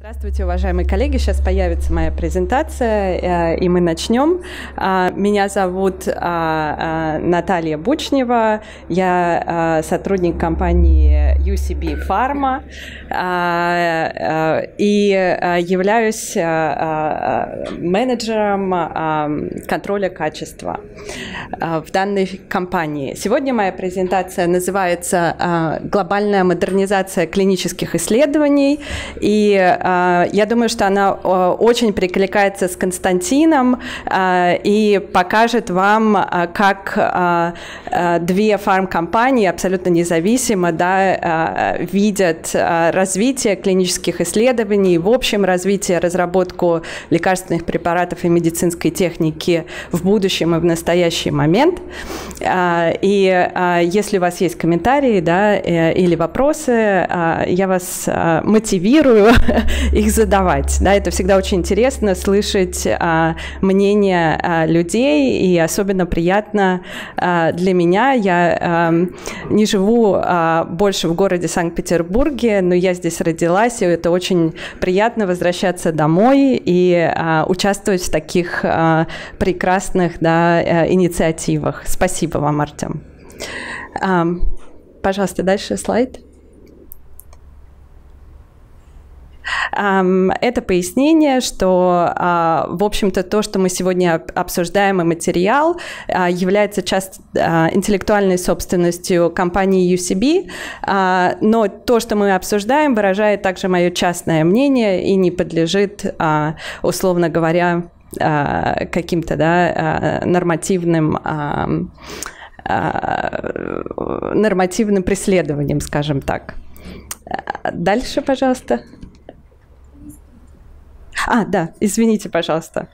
Здравствуйте, уважаемые коллеги. Сейчас появится моя презентация, э, и мы начнем. А, меня зовут а, а, Наталья Бучнева. Я сотрудник компании UCB Pharma и являюсь менеджером контроля качества в данной компании. Сегодня моя презентация называется «Глобальная модернизация клинических исследований» и а, я думаю, что она очень прикликается с Константином а, и покажет вам, а, как две фармкомпании абсолютно независимо да, видят развитие клинических исследований, в общем развитие, разработку лекарственных препаратов и медицинской техники в будущем и в настоящий момент. И если у вас есть комментарии да, э, или вопросы, я вас мотивирую их задавать. Да, это всегда очень интересно слышать а, мнение а, людей, и особенно приятно а, для меня. Я а, не живу а, больше в городе Санкт-Петербурге, но я здесь родилась, и это очень приятно возвращаться домой и а, участвовать в таких а, прекрасных да, э, инициативах. Спасибо вам, Артем. А, пожалуйста, дальше слайд. Это пояснение, что, а, в общем-то, то, что мы сегодня обсуждаем и материал, а, является часто а, интеллектуальной собственностью компании UCB, но то, что мы обсуждаем, выражает также мое частное мнение и не подлежит, условно говоря, каким-то да, нормативным нормативным преследованием, скажем так. Дальше, пожалуйста. А, да, извините, пожалуйста.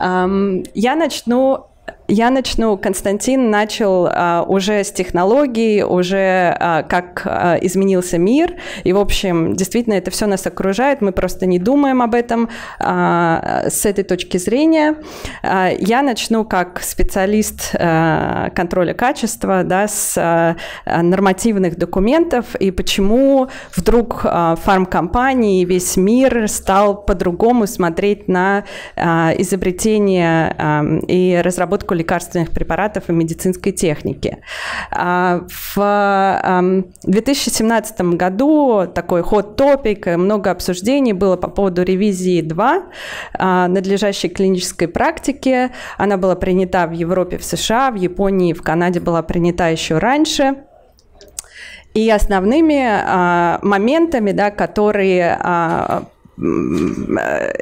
я начну я начну. Константин начал а, уже с технологий, уже а, как а, изменился мир. И, в общем, действительно, это все нас окружает. Мы просто не думаем об этом а, с этой точки зрения. А, я начну как специалист а, контроля качества да, с а, нормативных документов и почему вдруг а, фармкомпании и весь мир стал по-другому смотреть на а, изобретение а, и разработку переработку лекарственных препаратов и медицинской техники. А, в 2017 году такой ход топик, много обсуждений было по поводу ревизии 2 а, надлежащей клинической практики. Она была принята в Европе, в США, в Японии, в Канаде была принята еще раньше. И основными а, моментами, да, которые а, Э,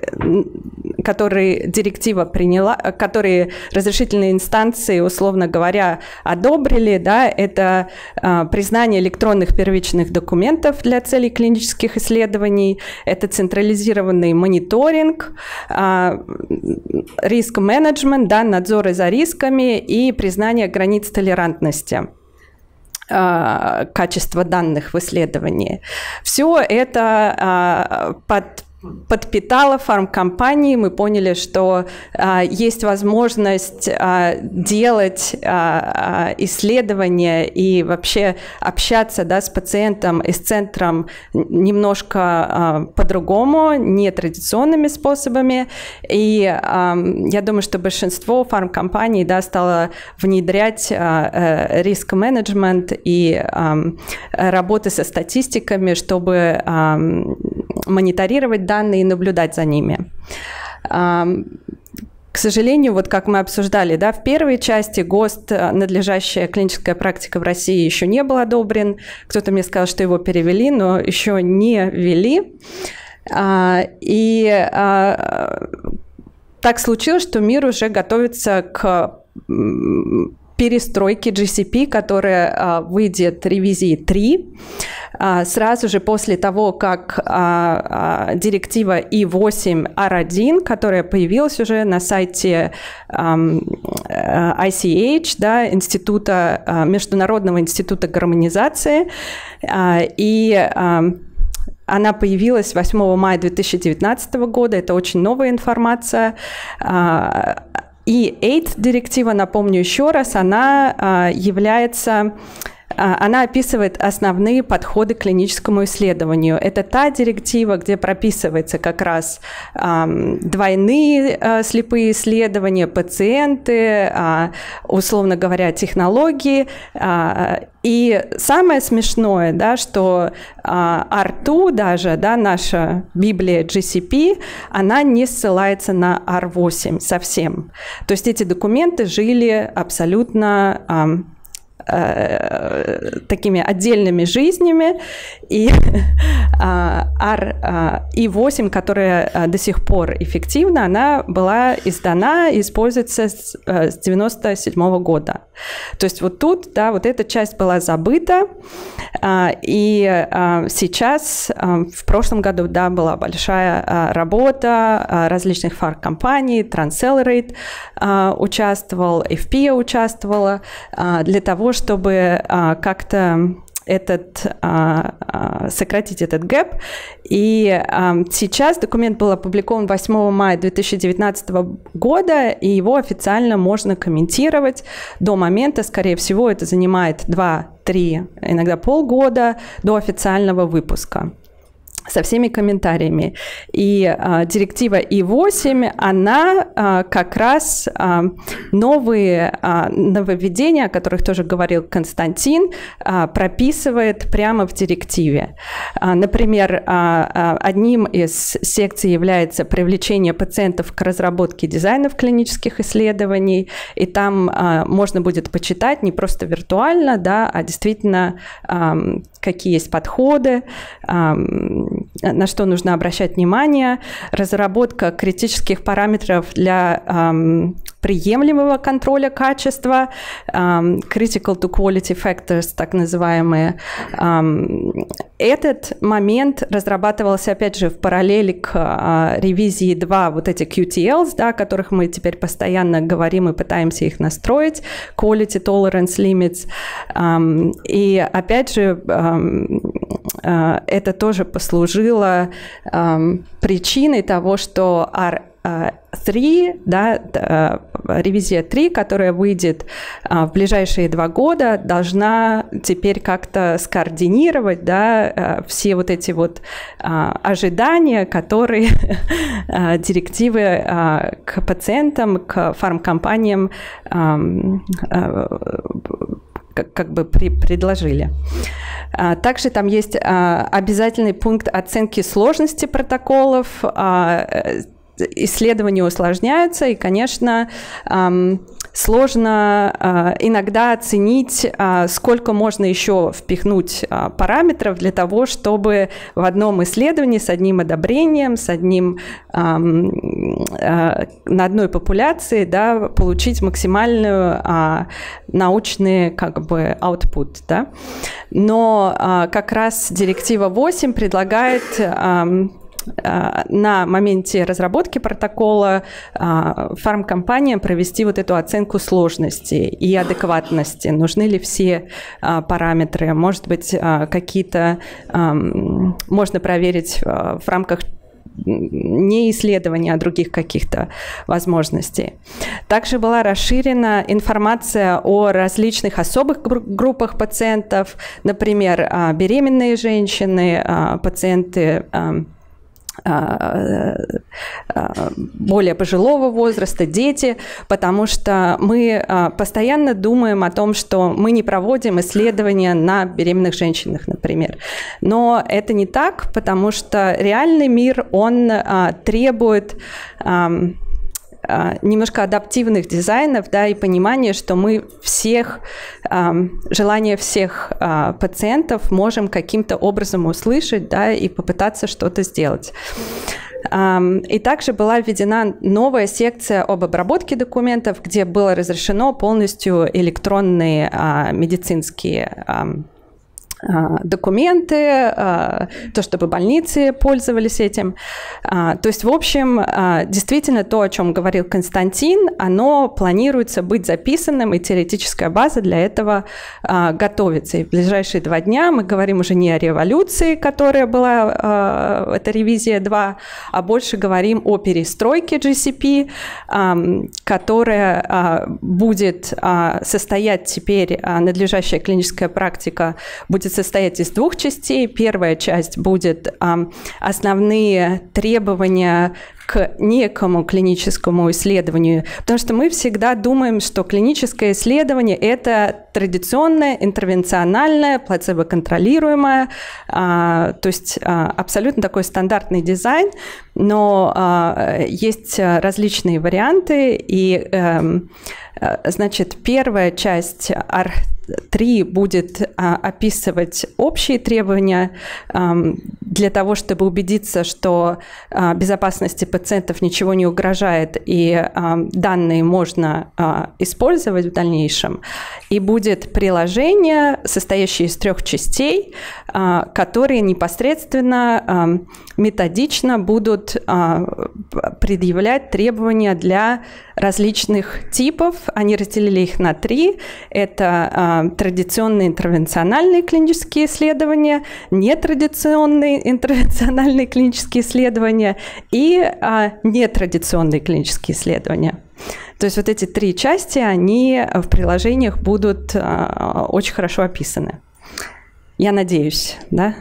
которые директива приняла, э, которые разрешительные инстанции, условно говоря, одобрили, да, это а, признание электронных первичных документов для целей клинических исследований, это централизированный мониторинг, а, риск-менеджмент, да, надзоры за рисками и признание границ толерантности. Э, качество данных в исследовании. Все это э, под подпитала фармкомпании, мы поняли, что а, есть возможность а, делать а, а, исследования и вообще общаться да, с пациентом и с центром немножко а, по-другому, нетрадиционными способами. И а, я думаю, что большинство фармкомпаний да, стало внедрять а, э, риск-менеджмент и а, работы со статистиками, чтобы а, мониторировать данные и наблюдать за ними. К сожалению, вот как мы обсуждали, да, в первой части ГОСТ, э, надлежащая клиническая практика в России, еще не был одобрен. Кто-то мне сказал, что его перевели, но еще не ввели. А, и а, так случилось, что мир уже готовится к перестройки GCP, которая а, выйдет ревизии 3, а, сразу же после того, как а, а, директива И8R1, которая появилась уже на сайте а, э, ICH, да, института, а, Международного института гармонизации, а, и а, она появилась 8 мая 2019 года, это очень новая информация. А, и 8 директива, напомню еще раз, она а, является а, она описывает основные подходы к клиническому исследованию. Это та директива, где прописывается как раз двойные а, слепые исследования, пациенты, а, условно говоря, технологии. и самое смешное, да, что арту даже, да, наша Библия GCP, она не ссылается на R8 совсем. То есть эти документы жили абсолютно э, такими отдельными жизнями, и, а, R, а, и 8, которая а, до сих пор эффективна, она была издана и используется с 1997 э, -го года. То есть вот тут, да, вот эта часть была забыта, и сейчас, в прошлом году, да, была большая работа различных фар компаний Trancelerate участвовал, FPA участвовала для того, чтобы а, как-то этот, а, а, сократить этот гэп. И а, сейчас документ был опубликован 8 мая 2019 года, и его официально можно комментировать до момента, скорее всего, это занимает 2-3, иногда полгода до официального выпуска со всеми комментариями. И а, директива И8, она а, как раз а, новые а, нововведения, о которых тоже говорил Константин, а, прописывает прямо в директиве. А, например, а, а, одним из секций является привлечение пациентов к разработке дизайнов клинических исследований, и там а, можно будет почитать не просто виртуально, да, а действительно, а, какие есть подходы, а, Э, на что нужно обращать внимание, разработка критических параметров для приемлемого контроля качества, эм, critical to quality factors, так называемые. Эм, этот момент разрабатывался, опять же, в параллели к а, ревизии 2, вот эти QTLs, да, о которых мы теперь постоянно говорим и пытаемся их настроить, quality tolerance limits. Эм, и, опять же, э, это тоже послужило причиной того, что 3, э, да, э, ревизия 3, которая выйдет а, в ближайшие два года, должна теперь как-то скоординировать да, э, все вот эти вот а, ожидания, которые директивы а, к пациентам, к фармкомпаниям как, бы предложили. также там есть обязательный пункт оценки сложности протоколов исследования усложняются, и, конечно, сложно а, иногда оценить, а, сколько можно еще впихнуть а, параметров для того, чтобы в одном исследовании с одним одобрением, с одним на одной популяции да, получить максимальную научный как бы output. Да? Но как раз директива 8 предлагает а, на моменте разработки протокола а, фармкомпания провести вот эту оценку сложности и адекватности. Нужны ли все а, параметры? Может быть, какие-то можно проверить в рамках не исследования, а других каких-то возможностей. Также была расширена информация о различных особых группах пациентов, например, беременные женщины, пациенты а, а, более пожилого возраста, дети, потому что мы а, постоянно думаем о том, что мы не проводим исследования на беременных женщинах, например. Но это не так, потому что реальный мир, он требует а, немножко адаптивных дизайнов, да, и понимание, что мы всех, а, желание всех а, пациентов можем каким-то образом услышать, да, и попытаться что-то сделать. И также была введена новая секция об обработке документов, где было разрешено полностью электронные медицинские а, документы, а, то, чтобы больницы пользовались этим. А, то есть, в общем, действительно то, о чем говорил Константин, оно планируется быть записанным, и теоретическая база для этого готовится. И в ближайшие два дня мы говорим уже не о революции, которая была, это ревизия 2, а больше говорим о перестройке GCP, которая будет состоять теперь, надлежащая клиническая практика будет будет состоять из двух частей. Первая часть будет основные требования к некому клиническому исследованию, потому что мы всегда думаем, что клиническое исследование – это традиционное, интервенциональное, плацебо-контролируемое, а, то есть а, абсолютно такой стандартный дизайн, но а, есть различные варианты, и, эм, значит, первая часть арт 3 будет а, описывать общие требования а, для того, чтобы убедиться, что а, безопасности пациента процентов ничего не угрожает, и э, данные можно э, использовать в дальнейшем. И будет приложение, состоящее из трех частей, э, которые непосредственно э, методично будут э, предъявлять требования для различных типов. Они разделили их на три. Это э, традиционные интервенциональные клинические исследования, нетрадиционные интервенциональные клинические исследования и а нетрадиционные клинические исследования. То есть вот эти три части, они в приложениях будут а, очень хорошо описаны. Я надеюсь, да?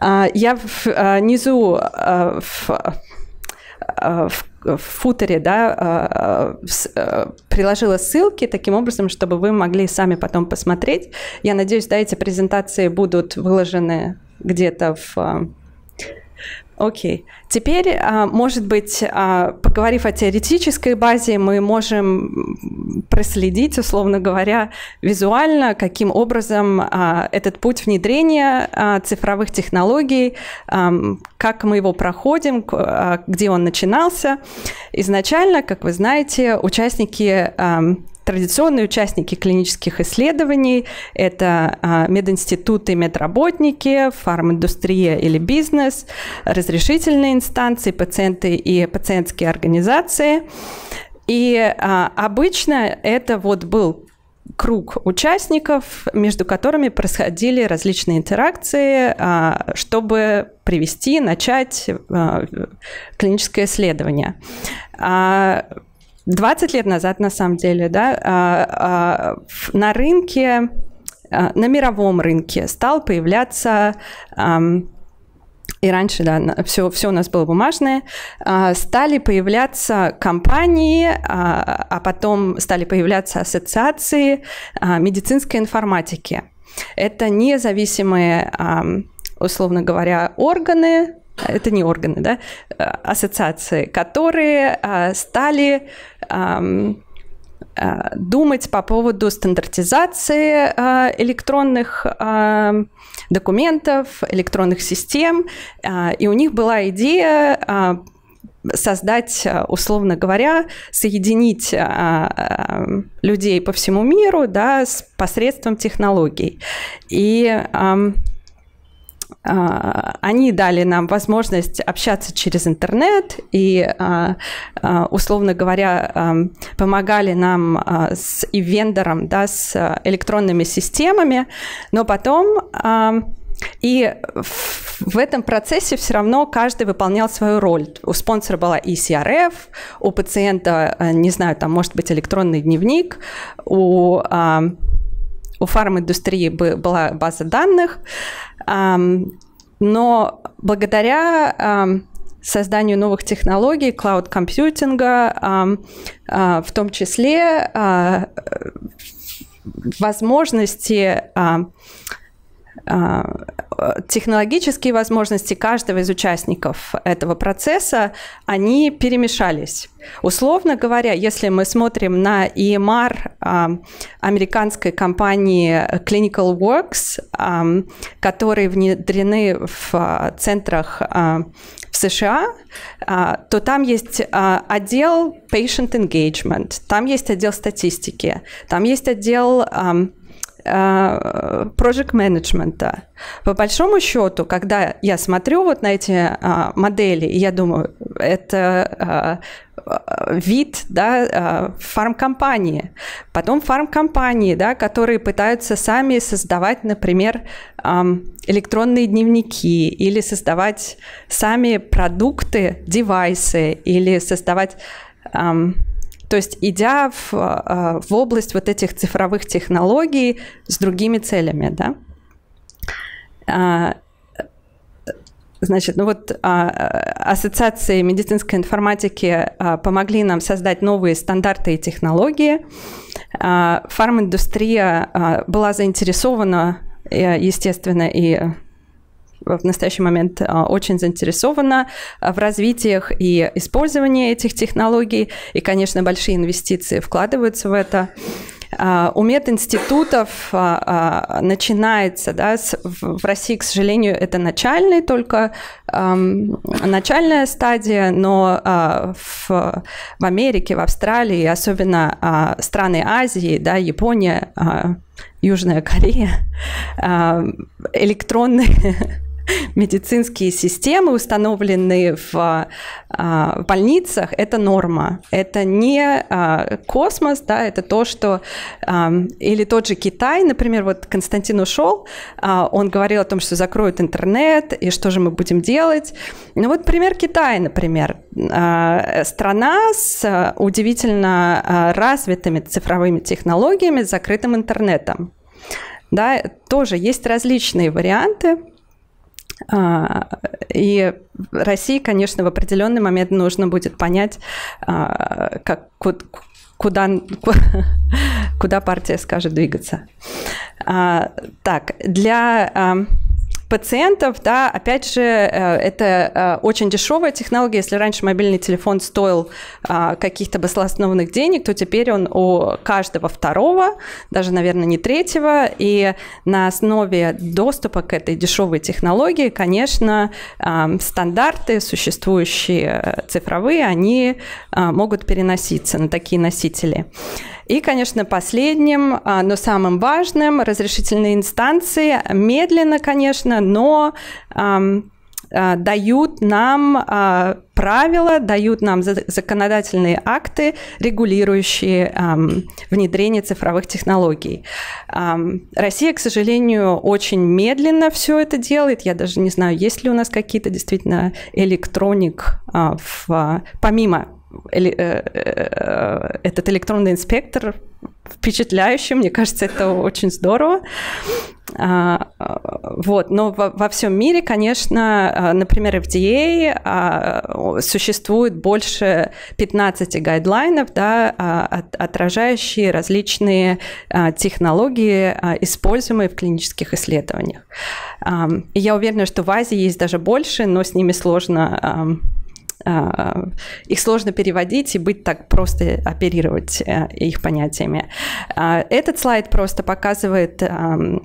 А, я а, внизу в, в в футере да, приложила ссылки таким образом, чтобы вы могли сами потом посмотреть. Я надеюсь, да, эти презентации будут выложены где-то в Окей. Теперь, а, может быть, а, поговорив о теоретической базе, мы можем проследить, условно говоря, визуально, каким образом а, этот путь внедрения цифровых технологий, как мы его проходим, где он начинался. Изначально, как вы знаете, участники Традиционные участники клинических исследований – это а, мединституты, медработники, фарминдустрия или бизнес, разрешительные инстанции, пациенты и пациентские организации. И а, обычно это вот был круг участников, между которыми происходили различные интеракции, а, чтобы привести, начать клиническое исследование. 20 лет назад, на самом деле, да, а, а, на рынке, а, на мировом рынке стал появляться и раньше, да, все, все у нас было бумажное, стали появляться компании, а потом стали появляться ассоциации медицинской информатики. Это независимые, условно говоря, органы, это не органы, да, а, ассоциации, которые а, стали а, думать по поводу стандартизации электронных документов, электронных систем. И у них была идея создать, условно говоря, соединить людей по всему миру да, с посредством технологий. И а, они дали нам возможность общаться через интернет и, а, а, условно говоря, помогали нам с ивендором, да, с электронными системами, но потом и в этом процессе все равно каждый выполнял свою роль. У спонсора была ECRF, у пациента, э, не знаю, там может быть электронный дневник, у, у фарминдустрии была база данных. Но благодаря созданию новых технологий, клауд-компьютинга, а, в том числе а, возможности а, а, технологические возможности каждого из участников этого процесса, они перемешались. Условно говоря, если мы смотрим на EMR а, американской компании Clinical Works, а, которые внедрены в центрах в США, то там есть отдел Patient Engagement, там есть отдел статистики, там есть отдел Э, project менеджмента По большому счету, когда я смотрю вот на эти э, модели, я думаю, это э, вид да, фармкомпании. Потом фармкомпании, да, которые пытаются сами создавать, например, эм, электронные дневники или создавать сами продукты, девайсы или создавать эм, то есть идя в, а, в область вот этих цифровых технологий с другими целями, да. А, значит, ну вот а, ассоциации медицинской информатики помогли нам создать новые стандарты и технологии. А, фарминдустрия была заинтересована, э, естественно, и в настоящий момент а, очень заинтересована а, в развитиях и использовании этих технологий. И, конечно, большие инвестиции вкладываются в это. А, у мединститутов начинается, да, в России, к сожалению, это начальный только начальная стадия, но в, в Америке, в Австралии, особенно страны Азии, да, Япония, Южная Корея, электронные медицинские системы, установленные в а, больницах, это норма. Это не а, космос, да, это то, что... А, или тот же Китай, например, вот Константин ушел, он говорил о том, что закроют интернет, и что же мы будем делать. Ну вот пример Китая, например. Страна с удивительно развитыми цифровыми технологиями, с закрытым интернетом. Да, тоже есть различные варианты. А, и России, конечно, в определенный момент нужно будет понять, а, как, куда, куда партия скажет двигаться. А, так, для пациентов, да, опять же, э, это э, очень дешевая технология. Если раньше мобильный телефон стоил а, каких-то баснословных денег, то теперь он у каждого второго, даже, наверное, не третьего. И на основе доступа к этой дешевой технологии, конечно, а, стандарты, существующие э, цифровые, они а, могут переноситься на такие носители. И, конечно, последним, а, но самым важным, разрешительные инстанции медленно, конечно, но а, дают нам а, правила, дают нам законодательные акты, регулирующие внедрение цифровых технологий. Россия, к сожалению, очень медленно все это делает. Я даже не знаю, есть ли у нас какие-то действительно электроник в, помимо Э, э, этот электронный инспектор впечатляющий, мне кажется, это очень здорово. А, вот, но во, всем мире, конечно, а, например, FDA а, существует больше 15 гайдлайнов, да, отражающие различные технологии, используемые в клинических исследованиях. И я уверена, что в Азии есть даже больше, но с ними сложно а, их сложно переводить и быть так просто оперировать э, их понятиями. А, этот слайд просто показывает э,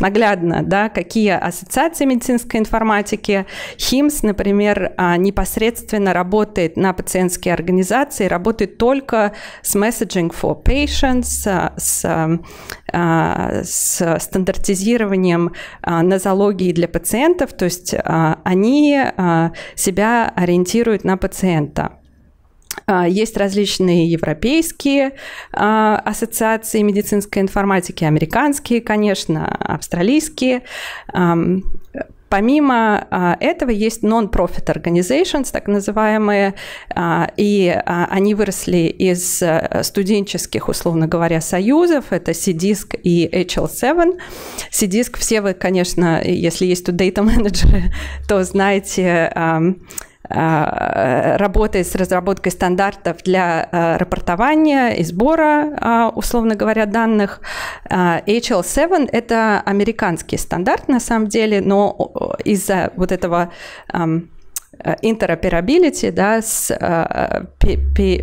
наглядно, да, какие ассоциации медицинской информатики. ХИМС, например, а, непосредственно работает на пациентские организации, работает только с messaging for patients, с, с стандартизированием нозологии для пациентов, то есть они себя ориентируют на пациента. А, есть различные европейские а, ассоциации медицинской информатики, американские, конечно, австралийские. Помимо а, этого есть non-profit organizations, так называемые, а, и а, они выросли из э, студенческих, условно говоря, союзов. Это CDISC и HL7. CDISC все вы, конечно, если есть тут дейта-менеджеры, то знаете Э, работает с разработкой стандартов для э, рапортования и сбора, э, условно говоря, данных. HL7 – это американский стандарт, на самом деле, но из-за вот этого интероперабилити, эм, да, с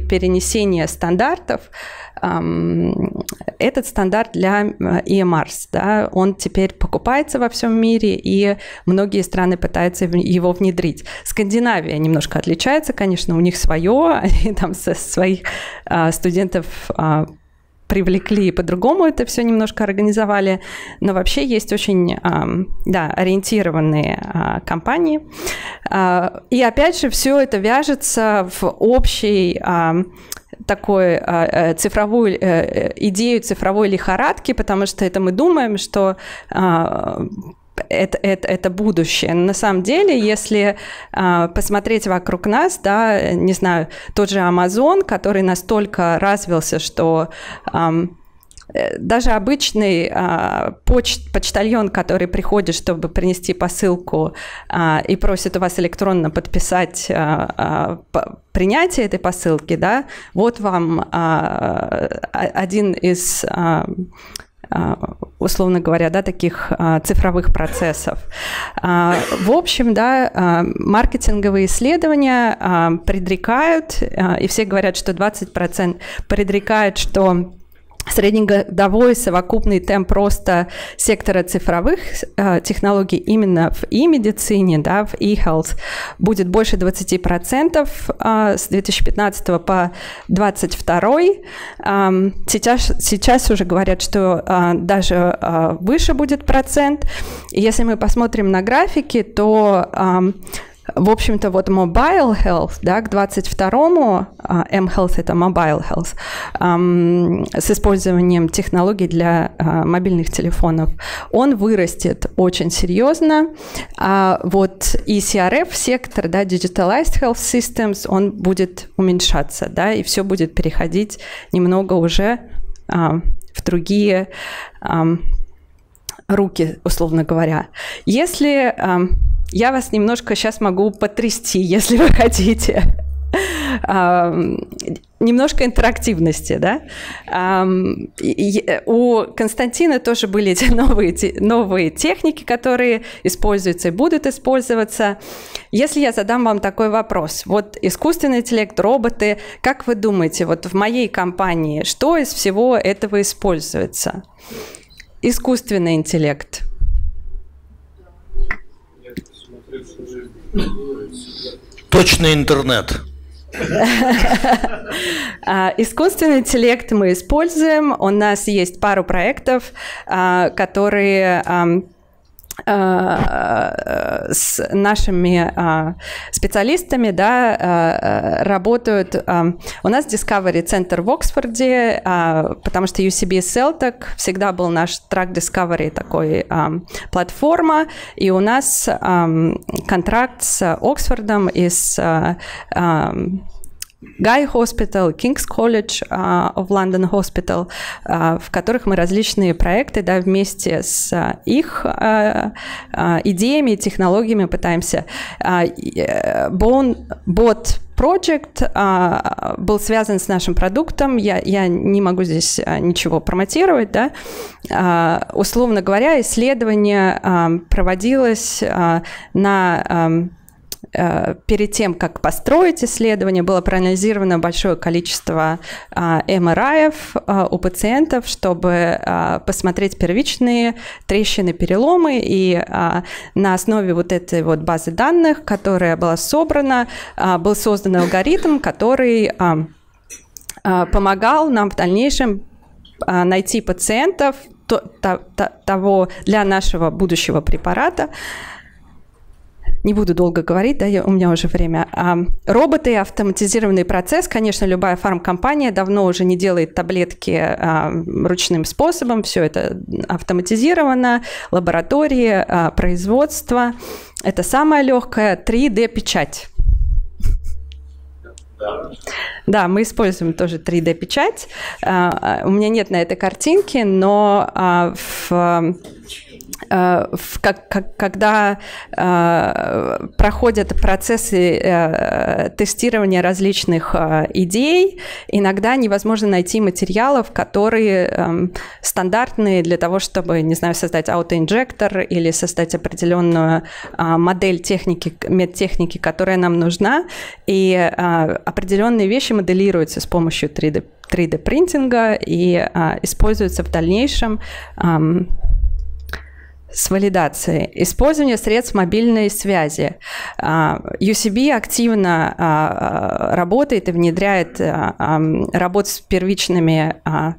перенесения стандартов, этот стандарт для э, EMRs, да, он теперь покупается во всем мире, и многие страны пытаются его внедрить. Скандинавия немножко отличается, конечно, у них свое, они там со своих а, студентов а, привлекли и по-другому это все немножко организовали. Но вообще есть очень да, ориентированные а, компании. И опять же, все это вяжется в общий такую а, э, цифровую э, э, идею цифровой лихорадки, потому что это мы думаем, что э, это, это, это будущее. на самом деле, если э, посмотреть вокруг нас, да, не знаю, тот же Amazon, который настолько развился, что э, Э, даже обычный а, почт, почтальон, который приходит, чтобы принести посылку а, и просит у вас электронно подписать а, а, принятие этой посылки, да, вот вам а, а один из а, а, условно говоря, да, таких а, цифровых процессов. В общем, да, маркетинговые исследования предрекают, и все говорят, что 20% предрекают, что Среднегодовой совокупный темп роста сектора цифровых э, технологий именно в e-медицине, да, в e-health будет больше 20% э, с 2015 по 2022. Э, эм, сейчас, сейчас уже говорят, что э, даже э, выше будет процент. если мы посмотрим на графики, то э, в общем-то, вот mobile health, да, к 22-му, а, m-health это mobile health, с использованием технологий для а, мобильных телефонов, он вырастет очень серьезно. А вот и CRF сектор, да, digitalized health systems, он будет уменьшаться, да, и все будет переходить немного уже в другие руки, условно говоря. Если я вас немножко сейчас могу потрясти, если вы хотите. Немножко интерактивности, да. У Константина тоже были эти новые, новые техники, которые используются и будут использоваться. Если я задам вам такой вопрос, вот искусственный интеллект, роботы, как вы думаете, вот в моей компании, что из всего этого используется? Искусственный интеллект – Точный интернет. А, искусственный интеллект мы используем. У нас есть пару проектов, а, которые Э, э, с нашими а, специалистами да, э, работают у нас Discovery Center в Оксфорде, а, потому что UCB Celtic всегда был наш track Discovery такой а, платформа, и у нас контракт с Оксфордом и с Guy Hospital, King's College of London Hospital, в которых мы различные проекты да, вместе с а, их а, а, идеями, и технологиями пытаемся. Э, Bone Bot Project а, был связан с нашим продуктом. Я, я не могу здесь ничего промотировать. Да? А, условно говоря, исследование а, проводилось а, на... А, Э, перед тем, как построить исследование, было проанализировано большое количество а, МРАев а, у пациентов, чтобы а, посмотреть первичные трещины, переломы. И на основе вот этой вот базы данных, которая была собрана, был создан алгоритм, который помогал нам в дальнейшем найти пациентов того для нашего будущего препарата, не буду долго говорить, да, я, у меня уже время. А, роботы, автоматизированный процесс, конечно, любая фармкомпания давно уже не делает таблетки а, ручным способом, все это автоматизировано, лаборатории, а, производство. Это самая легкая 3D-печать. Да, мы используем тоже 3D-печать. А, а, у меня нет на этой картинки, но а, в Э, в, как, как, когда э, проходят процессы э, тестирования различных э, идей, иногда невозможно найти материалов, которые э, стандартные для того, чтобы, не знаю, создать аутоинжектор или создать определенную э, модель техники, медтехники, которая нам нужна, и э, определенные вещи моделируются с помощью 3D 3D-принтинга и а, э, используется в дальнейшем ам, эм, с валидацией. Использование средств мобильной связи. UCB а, активно а, а, работает и внедряет работу с первичными э,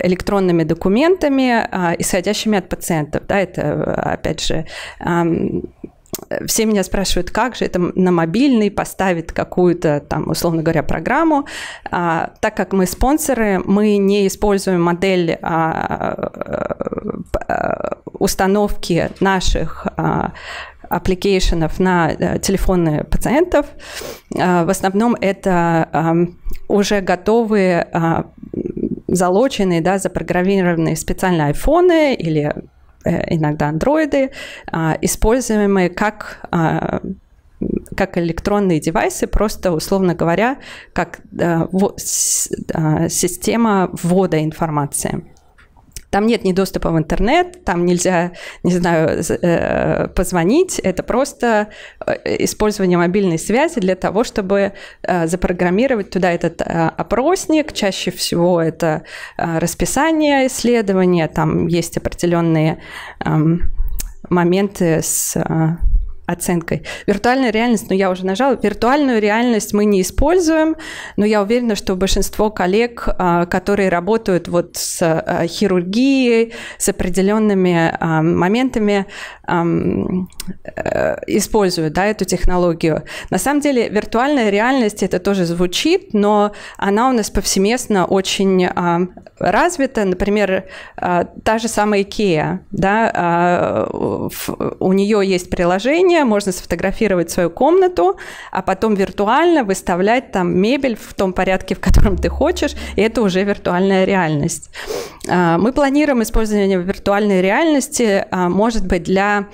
электронными документами, исходящими от пациентов. Да, это, опять же, все меня спрашивают, как же это на мобильный поставит какую-то там, условно говоря, программу. А, так как мы спонсоры, мы не используем модель а, а, установки наших а, аппликейшенов на э, телефоны пациентов. А, в основном это а, уже готовые, а, залоченные, да, запрограммированные специальные айфоны или Э, иногда андроиды, а, используемые как а, как электронные девайсы, просто, условно говоря, как а, система ввода информации. Там нет ни доступа в интернет, там нельзя, не знаю, э, позвонить. Это просто э, использование мобильной связи для того, чтобы э, запрограммировать туда этот опросник. Чаще всего это расписание исследования, там есть определенные эм, моменты с оценкой. Виртуальная реальность, ну я уже нажала, виртуальную реальность мы не используем, но я уверена, что большинство коллег, а, которые работают вот с а, хирургией, с определенными а, моментами, э, используют да, эту технологию. На самом деле виртуальная реальность, это тоже звучит, но она у нас повсеместно очень развита. Например, та же самая IKEA, да, у нее есть приложение, помещение, можно сфотографировать свою комнату, а потом виртуально выставлять там мебель в том порядке, в котором ты хочешь, и это уже виртуальная реальность. А, мы планируем использование виртуальной реальности, а, может быть, для,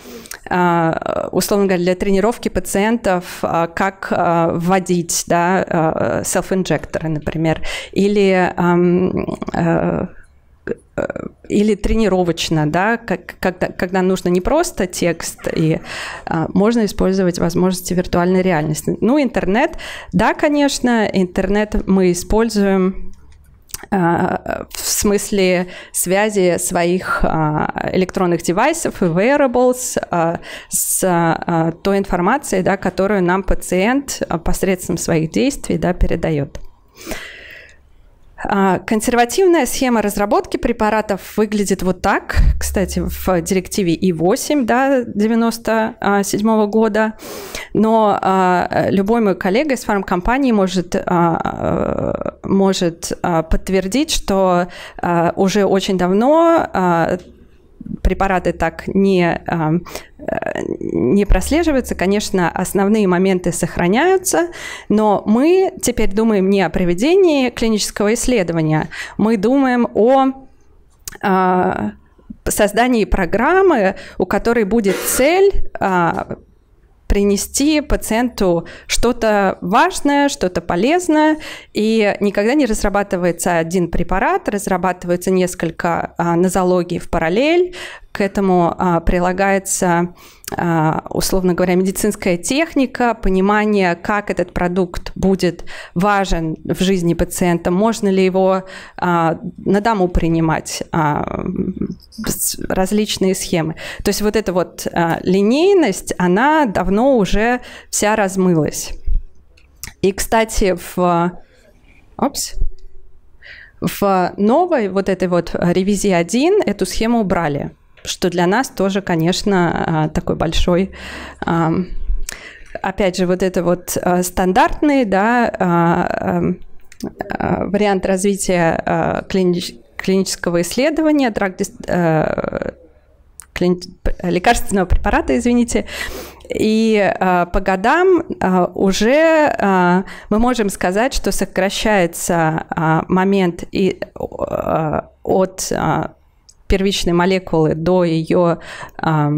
а, условно говоря, для тренировки пациентов, как вводить да, self-инжекторы, например, или Э, или тренировочно, да, как, когда, когда нужно не просто текст, и а, можно использовать возможности виртуальной реальности. Ну, интернет, да, конечно, интернет мы используем а, в смысле связи своих а, электронных девайсов и wearables а, с а, той информацией, да, которую нам пациент а, посредством своих действий да, передает. А, консервативная схема разработки препаратов выглядит вот так. Кстати, в директиве И8 да, 97 -го года. Но а, любой мой коллега из фармкомпании может, а, может а, подтвердить, что а, уже очень давно а, препараты так не, а, э, не прослеживаются. Конечно, основные моменты сохраняются, но мы теперь думаем не о проведении клинического исследования, мы думаем о а, создании программы, у которой будет цель а, принести пациенту что-то важное, что-то полезное, и никогда не разрабатывается один препарат, разрабатывается несколько а, нозологий в параллель, к этому а, прилагается, а, условно говоря, медицинская техника, понимание, как этот продукт будет важен в жизни пациента, можно ли его а, на дому принимать, различные схемы. То есть вот эта вот линейность, она давно уже вся размылась. И, кстати, в... Опс. В новой вот этой вот ревизии 1 эту схему убрали что для нас тоже, конечно, а, такой большой опять же, вот это вот а, стандартный, да, а, вариант развития клинического исследования, э, лекарственного препарата, извините, и по годам уже мы можем сказать, что сокращается момент и, от первичной молекулы до ее э,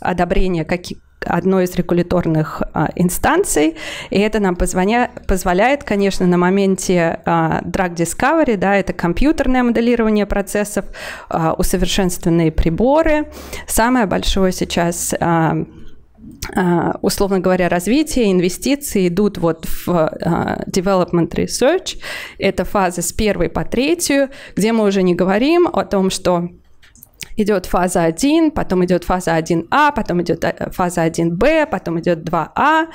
одобрения как, одной из регуляторных а, инстанций, и это нам позвоня... позволяет, конечно, на моменте а, drug discovery, да, это компьютерное моделирование процессов, а, усовершенствованные приборы. Самое большое сейчас а, а, условно говоря, развитие, инвестиции идут вот в а, development research. Это фазы с первой по третью, где мы уже не говорим о том, что идет фаза 1, потом идет фаза 1А, потом идет э, фаза 1Б, потом идет 2А.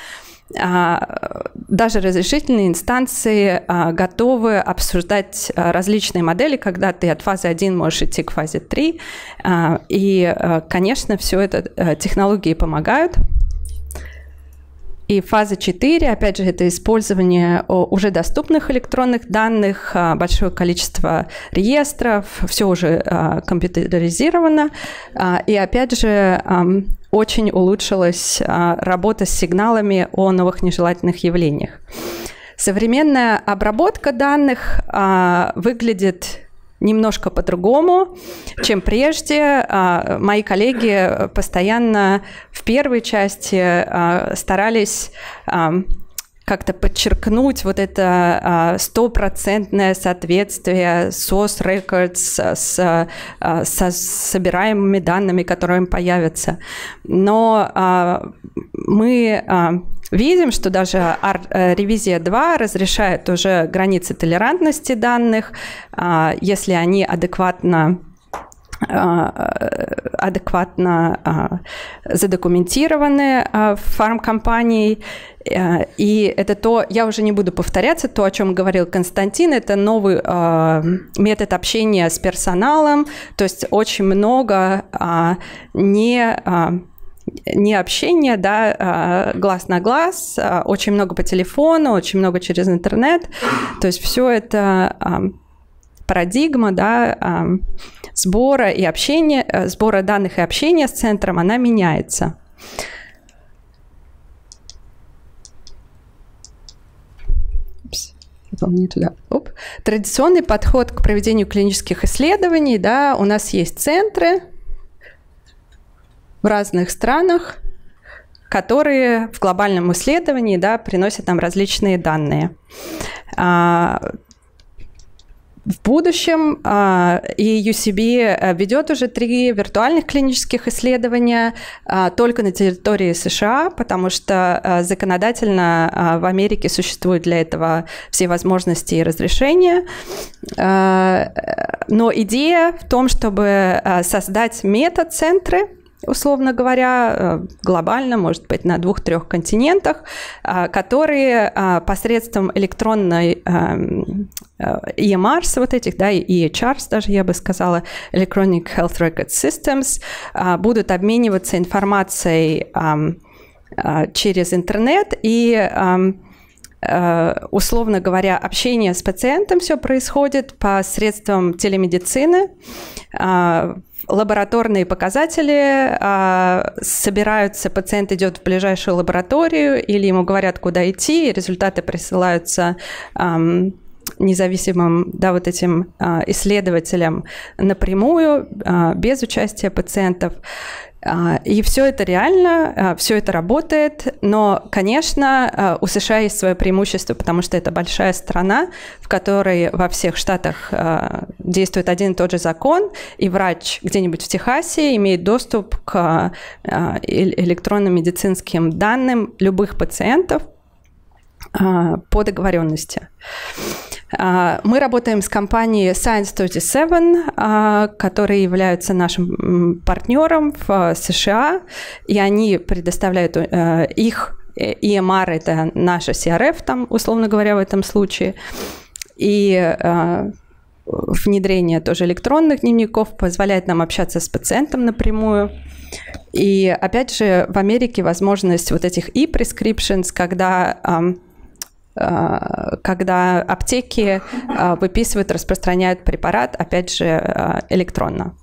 А, даже разрешительные инстанции а, готовы обсуждать а, различные модели, когда ты от фазы 1 можешь идти к фазе 3. И, конечно, все это технологии помогают. И фаза 4, опять же, это использование уже доступных электронных данных, большое количество реестров, все уже компьютеризировано. И опять же, очень улучшилась а, работа с сигналами о новых нежелательных явлениях. Современная обработка данных а, выглядит немножко по-другому, чем прежде. А, мои коллеги постоянно в первой части старались как-то подчеркнуть вот это а, стопроцентное соответствие SOS Records а, с, а, с собираемыми данными, которые им появятся. Но мы видим, что даже э, ревизия 2 разрешает уже границы толерантности данных, если они адекватно а, адекватно а, задокументированы а, фармкомпанией. Э, и это то, я уже не буду повторяться, то, о чем говорил Константин, это новый метод общения с персоналом, то есть очень много не не общение, да, глаз на глаз, очень много по телефону, очень много через интернет. То есть все это парадигма да, сбора и общения, э, сбора данных и общения с центром, она меняется. не туда. Оп. Традиционный подход к проведению клинических исследований, да, у нас есть центры в разных странах, которые в глобальном исследовании, да, приносят нам различные данные. А, в будущем а, и UCB э, ведет уже три виртуальных клинических исследования а, только на территории США, потому что а, законодательно в Америке существуют для этого все возможности и разрешения. Э, но идея в том, чтобы создать мета-центры, условно говоря, э, глобально, может быть, на двух-трех континентах, э, которые э, посредством электронной эм, EMRs вот этих, да, и EHRs даже, я бы сказала, Electronic Health Record Systems, будут обмениваться информацией эм, через интернет и эм, условно говоря, общение с пациентом все происходит посредством телемедицины лабораторные показатели, а, собираются, пациент идет в ближайшую лабораторию или ему говорят, куда идти, и результаты присылаются ам, независимым, да, вот этим а, исследователям напрямую, а, без участия пациентов. А, и все это реально, а, все это работает, но, конечно, а, у США есть свое преимущество, потому что это большая страна, в которой во всех штатах действует один и тот же закон, и врач где-нибудь в Техасе имеет доступ к электронным медицинским данным любых пациентов по договоренности. А, мы работаем с компанией Science 37, а, которые являются нашим партнером в а, США, и они предоставляют э, их э, EMR – это наша CRF, там, условно говоря, в этом случае, и внедрение тоже электронных дневников позволяет нам общаться с пациентом напрямую. И опять же, в Америке возможность вот этих e-prescriptions, когда а, когда аптеки а, выписывают, распространяют препарат, опять же, а, электронно.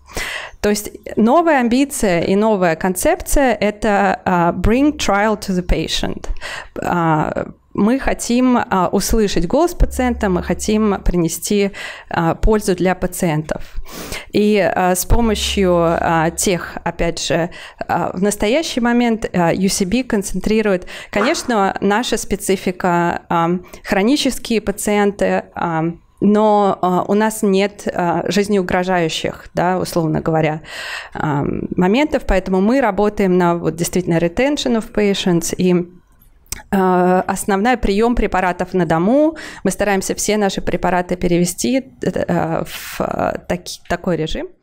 То есть новая амбиция и новая концепция – это bring trial to the patient – мы хотим а, услышать голос пациента, мы хотим принести а, пользу для пациентов. И а, с помощью тех, опять же, в настоящий момент UCB концентрирует, конечно, наша специфика, хронические пациенты, но а, у нас нет а, жизнеугрожающих, да, условно говоря, а, моментов, поэтому мы работаем на вот, действительно retention of patients и Э, основной прием препаратов на дому. Мы стараемся все наши препараты перевести э, э, в такой режим,